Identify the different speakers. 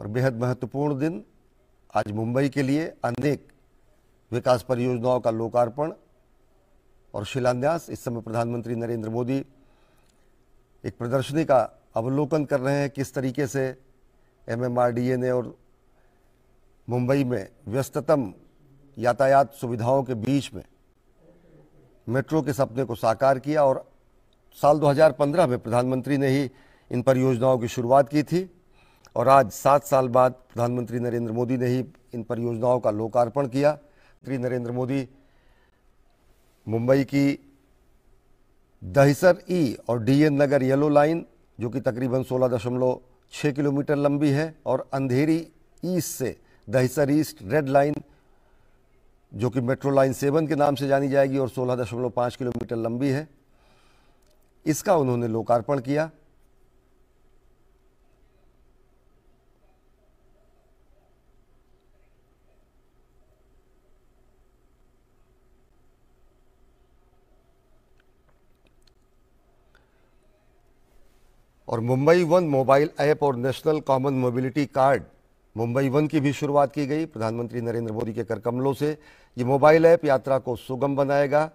Speaker 1: और बेहद महत्वपूर्ण दिन आज मुंबई के लिए अनेक विकास परियोजनाओं का लोकार्पण और शिलान्यास इस समय प्रधानमंत्री नरेंद्र मोदी एक प्रदर्शनी का अवलोकन कर रहे हैं किस तरीके से एमएमआरडीए ने और मुंबई में व्यस्ततम यातायात सुविधाओं के बीच में मेट्रो के सपने को साकार किया और साल 2015 में प्रधानमंत्री ने ही इन परियोजनाओं की शुरुआत की थी और आज सात साल बाद प्रधानमंत्री नरेंद्र मोदी ने ही इन परियोजनाओं का लोकार्पण किया प्रधानमंत्री नरेंद्र मोदी मुंबई की दहिसर ई और डीएन नगर येलो लाइन जो कि तकरीबन सोलह दशमलव छः किलोमीटर लंबी है और अंधेरी ईस्ट से दहिसर ईस्ट रेड लाइन जो कि मेट्रो लाइन सेवन के नाम से जानी जाएगी और सोलह दशमलव पाँच किलोमीटर लंबी है इसका उन्होंने लोकार्पण किया और मुंबई वन मोबाइल ऐप और national common mobility card Mumbai one की भी शुरुआत की गई प्रधानमंत्री नरेंद्र मोदी के कर कमलों से ये मोबाइल ऐप यात्रा को सुगम बनाएगा